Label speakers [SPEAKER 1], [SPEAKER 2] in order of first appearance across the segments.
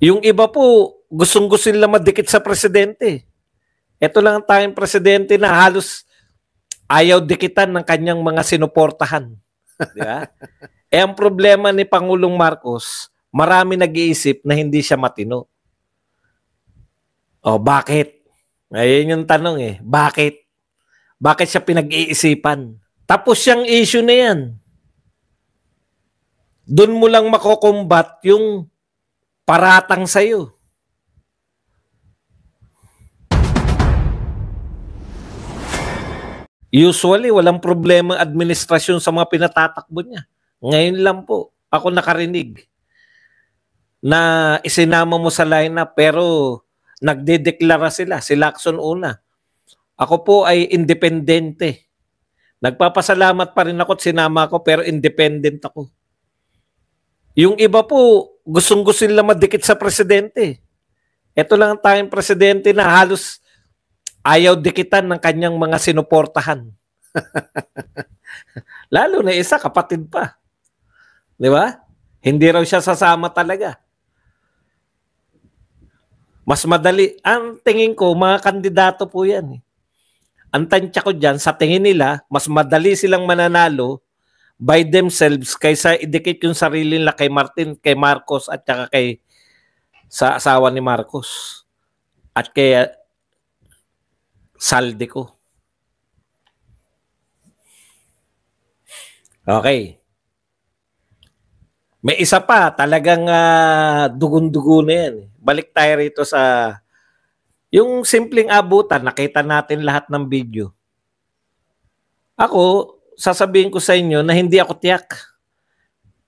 [SPEAKER 1] Yung iba po, gustong-gusto nila madikit sa presidente. Ito lang ang tayong presidente na halos ayaw dikitan ng kanyang mga sinuportahan. Di ba? eh ang problema ni Pangulong Marcos, marami nag-iisip na hindi siya matino. O bakit? Ngayon yung tanong eh, bakit? Bakit siya pinag-iisipan? Tapos siyang issue na yan. Doon mo lang makokombat yung paratang sa'yo. Usually, walang problema ang administrasyon sa mga pinatatakbo niya. Ngayon lang po, ako nakarinig na isinama mo sa lineup pero nagdedeklara sila, si Lacson una. Ako po ay independente. Nagpapasalamat pa rin ako at sinama ako pero independent ako. Yung iba po, gustong gusto nila madikit sa presidente. Ito lang ang tanging presidente na halos ayaw dikitan ng kanyang mga sinuportahan. Lalo na isa, kapatid pa. Di ba? Hindi raw siya sasama talaga. Mas madali. Ang tingin ko, mga kandidato po yan. Eh. Ang tansya ko dyan, sa tingin nila, mas madali silang mananalo by themselves kaysa i-dedicate yung sarili nila kay Martin, kay Marcos at saka kay sa asawa ni Marcos at kay uh, salde ko. Okay. May isa pa, talagang uh, dugun-dugo na yan. Balik tayo rito sa yung simpleng abutan, nakita natin lahat ng video. Ako, sasabihin ko sa inyo na hindi ako tiyak.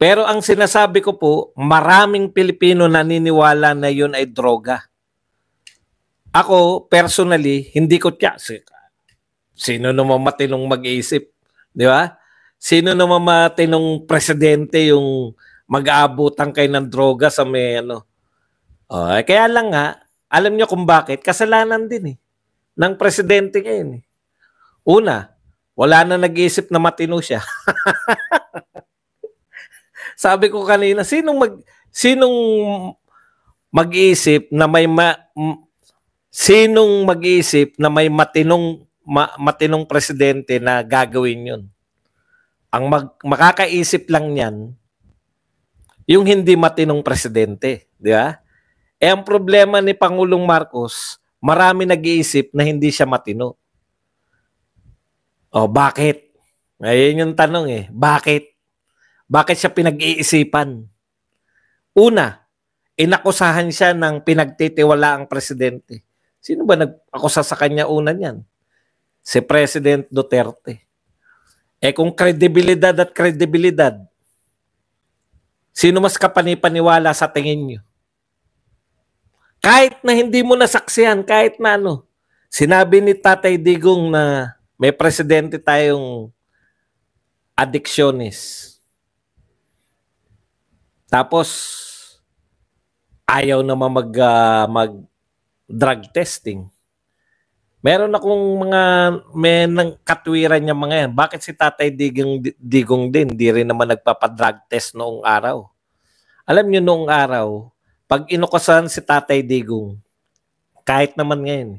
[SPEAKER 1] Pero ang sinasabi ko po, maraming Pilipino naniniwala na yun ay droga. Ako, personally, hindi ko tiyak. Sino naman matinong mag-iisip? Di ba? Sino naman matinong presidente yung mag-aabutan kay ng droga sa may ano? Oh, eh, kaya lang nga, alam niyo kung bakit? Kasalanan din eh. Ng presidente ngayon eh. Una, wala na nag-iisip na matino siya. Sabi ko kanina, sinong mag sinong mag-iisip na may ma, sinong mag-iisip na may matinong ma, matinong presidente na gagawin 'yun? Ang mag, makakaisip lang niyan yung hindi matinong presidente, di ba? Eh ang problema ni Pangulong Marcos, marami nag-iisip na hindi siya matino. Oh, bakit? Ayun yung tanong eh. Bakit? Bakit siya pinag-iisipan? Una, inakusahan siya ng pinagtitiwala ang presidente. Sino ba nag-akusa sa kanya una niyan? Si President Duterte. Eh kung kredibilidad at kredibilidad, sino mas kapanipaniwala sa tingin niyo? Kahit na hindi mo nasaksihan, kahit na ano, sinabi ni Tatay Digong na may presidente tayong addictions. Tapos ayaw naman mag uh, mag drug testing. Meron akong mga may nang katwiran niya mga yan. Bakit si Tatay Digong Digong din di rin naman nagpapa-drug test noong araw? Alam niyo noong araw, pag inukasan si Tatay Digong, kahit naman ngayon,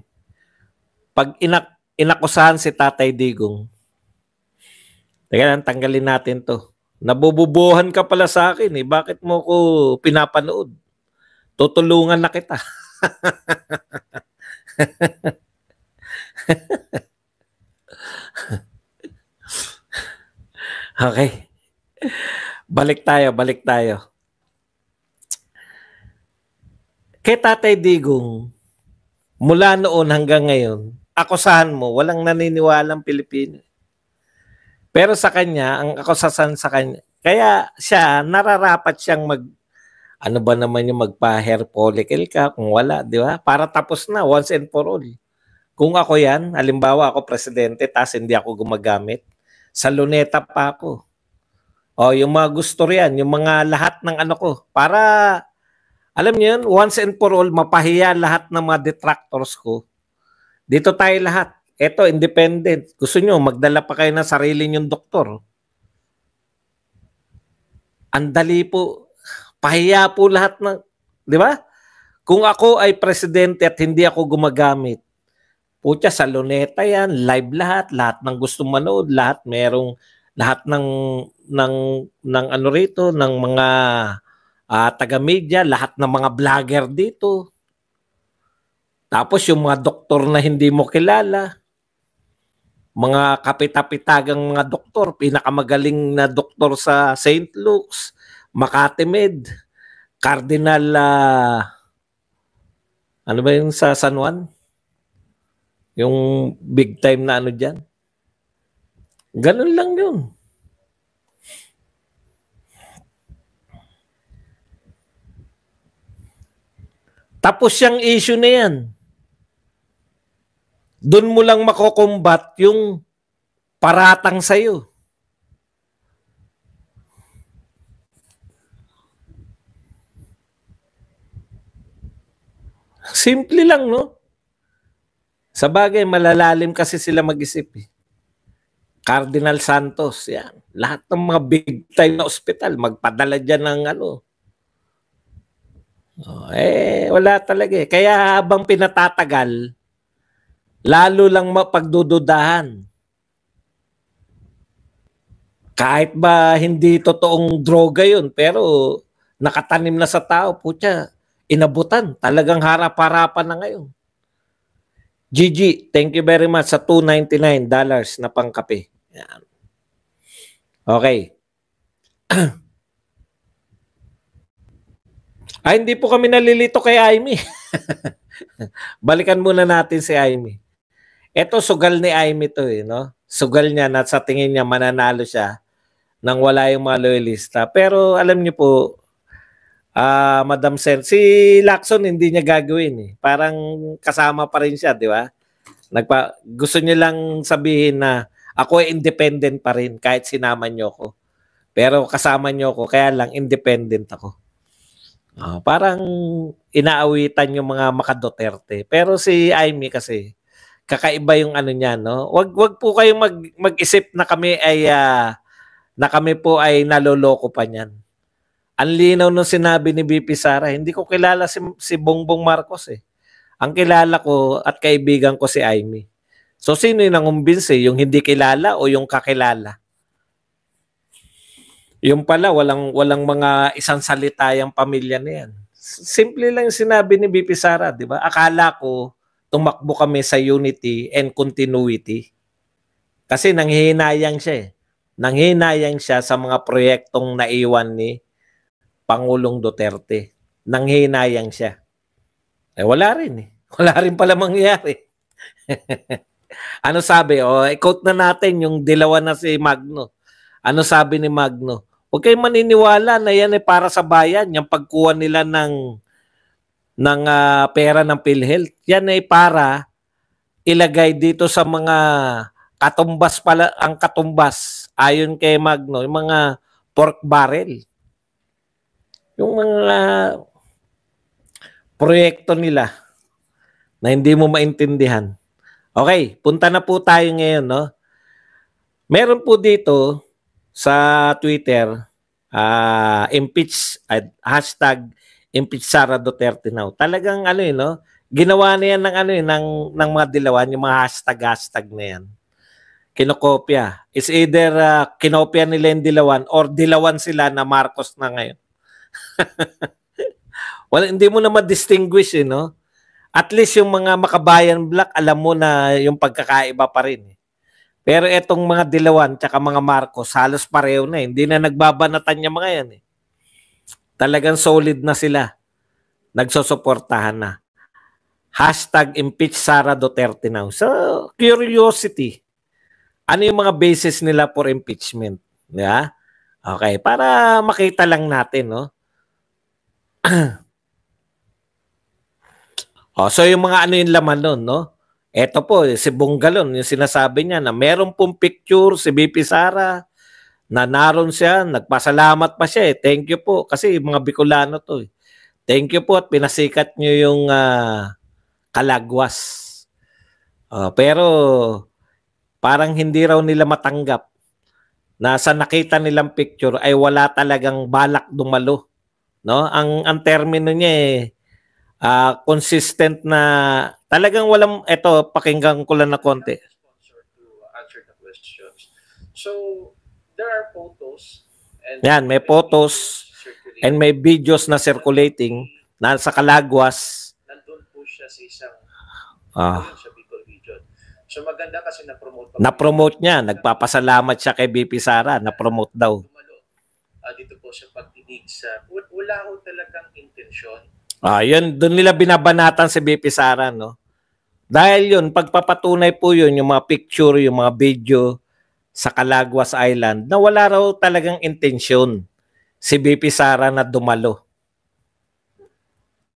[SPEAKER 1] pag inak inakusahan si Tatay Digong. Teka lang, tanggalin natin to. Nabububuhan ka pala sa akin eh. Bakit mo ko pinapanood? Tutulungan na kita. okay. Balik tayo, balik tayo. Kay Tatay Digong, mula noon hanggang ngayon, akusahan mo, walang naniniwalang Pilipino. Pero sa kanya, ang akusasan sa kanya, kaya siya, nararapat siyang mag, ano ba naman yung magpa-hair follicle ka kung wala, di ba? Para tapos na, once and for all. Kung ako yan, halimbawa ako presidente, tas hindi ako gumagamit, sa luneta pa ako. O, yung mga gusto riyan, yung mga lahat ng ano ko, para, alam niyo yun, once and for all, mapahiya lahat ng mga detractors ko dito tayo lahat. Ito, independent. Gusto nyo, magdala pa kayo ng sarili nyong doktor. Ang dali po. Pahiya po lahat ng... Di ba? Kung ako ay presidente at hindi ako gumagamit, putya, sa luneta yan, live lahat, lahat ng gusto manood, lahat merong, lahat ng, ng, ng ano rito, ng mga uh, taga-media, lahat ng mga vlogger dito. Tapos yung mga doktor na hindi mo kilala, mga kapitapitagang mga doktor, pinakamagaling na doktor sa St. Luke's, Makati Med, Cardinal, uh, ano ba yung sa San Juan? Yung big time na ano dyan. Ganun lang yun. Tapos yung issue na yan. Doon mo lang makokombat yung paratang sa'yo. Simple lang, no? Sa bagay, malalalim kasi sila mag-isip. Eh. Cardinal Santos, yan. Lahat ng mga big time na ospital, magpadala dyan ng ano. Oh, eh, wala talaga eh. Kaya habang pinatatagal, lalo lang mapagdududahan. Kahit ba hindi totoong droga yun, pero nakatanim na sa tao, putya, inabutan. Talagang harap-harapan na ngayon. Gigi, thank you very much sa $2.99 na pangkape. Yan. Okay. Ay, hindi po kami nalilito kay Amy. Balikan muna natin si Amy. Ito sugal ni Amy to eh, no? Sugal niya na sa tingin niya mananalo siya nang wala yung mga loyalista. Pero alam niyo po, ah uh, Madam Sen, si Lacson hindi niya gagawin eh. Parang kasama pa rin siya, di ba? Nagpa gusto niya lang sabihin na ako ay independent pa rin kahit sinama niyo ako. Pero kasama niyo ako, kaya lang independent ako. Uh, parang inaawitan yung mga makadoterte. Pero si Amy kasi, kakaiba yung ano niya, no? Wag wag po kayong mag mag-isip na kami ay uh, na kami po ay naloloko pa niyan. Ang linaw nung sinabi ni BP Sara, hindi ko kilala si si Bongbong Marcos eh. Ang kilala ko at kaibigan ko si Amy. So sino yung nangumbinse? Eh? Yung hindi kilala o yung kakilala? Yung pala, walang, walang mga isang salitayang pamilya na yan. Simple lang yung sinabi ni BP Sara, di ba? Akala ko, tumakbo kami sa unity and continuity. Kasi nanghihinayang siya eh. Nanghihinayang siya sa mga proyektong naiwan ni Pangulong Duterte. Nanghihinayang siya. Eh wala rin eh. Wala rin pala mangyayari. ano sabi? O, oh, i-quote na natin yung dilawa na si Magno. Ano sabi ni Magno? Huwag kayong maniniwala na yan ay para sa bayan. Yung pagkuha nila ng ng uh, pera ng PhilHealth. Yan ay para ilagay dito sa mga katumbas pala ang katumbas ayon kay Magno, yung mga pork barrel. Yung mga proyekto nila na hindi mo maintindihan. Okay, punta na po tayo ngayon, no? Meron po dito sa Twitter, uh, impeach, uh, hashtag impeach Sara Duterte now. Talagang ano eh, no? Ginawa na yan ng ano eh, ng, ng mga dilawan, yung mga hashtag-hashtag na yan. Kinokopya. It's either uh, kinopya nila yung dilawan or dilawan sila na Marcos na ngayon. well, hindi mo na ma-distinguish eh, no? At least yung mga makabayan black, alam mo na yung pagkakaiba pa rin. Eh. Pero etong mga Dilawan tsaka mga Marcos, halos pareho na eh. Hindi na nagbabanatan niya mga yan eh. Talagang solid na sila. Nagsosuportahan na. Hashtag impeach Sara Duterte now. So, curiosity. Ano yung mga basis nila for impeachment? Yeah? Okay, para makita lang natin, no? oh, so yung mga ano yung laman nun, no? Eto po, si Bungalon, yung sinasabi niya na meron pong picture si BP Sara na naroon siya, nagpasalamat pa siya eh. Thank you po. Kasi mga Bicolano to eh. Thank you po at pinasikat niyo yung uh, kalagwas. Uh, pero parang hindi raw nila matanggap na sa nakita nilang picture ay wala talagang balak dumalo. No? Ang, ang termino niya eh, uh, consistent na talagang walang eto pakinggan ko lang na konti. So there are photos. And Yan, may photos and may videos na circulating na sa Kalagwas. Nandun po siya sa isang ah. sa Bicol region. So maganda kasi na-promote. Na-promote niya. Nagpapasalamat siya kay BP Sara. Na-promote daw. Uh, dito po siya pagtinig sa wala ho talagang intensyon. Ah, yun. Doon nila binabanatan si BP Sara, no? Dahil yun, pagpapatunay po yun, yung mga picture, yung mga video, sa Calaguas Island na wala raw talagang intensyon si BP Sara na dumalo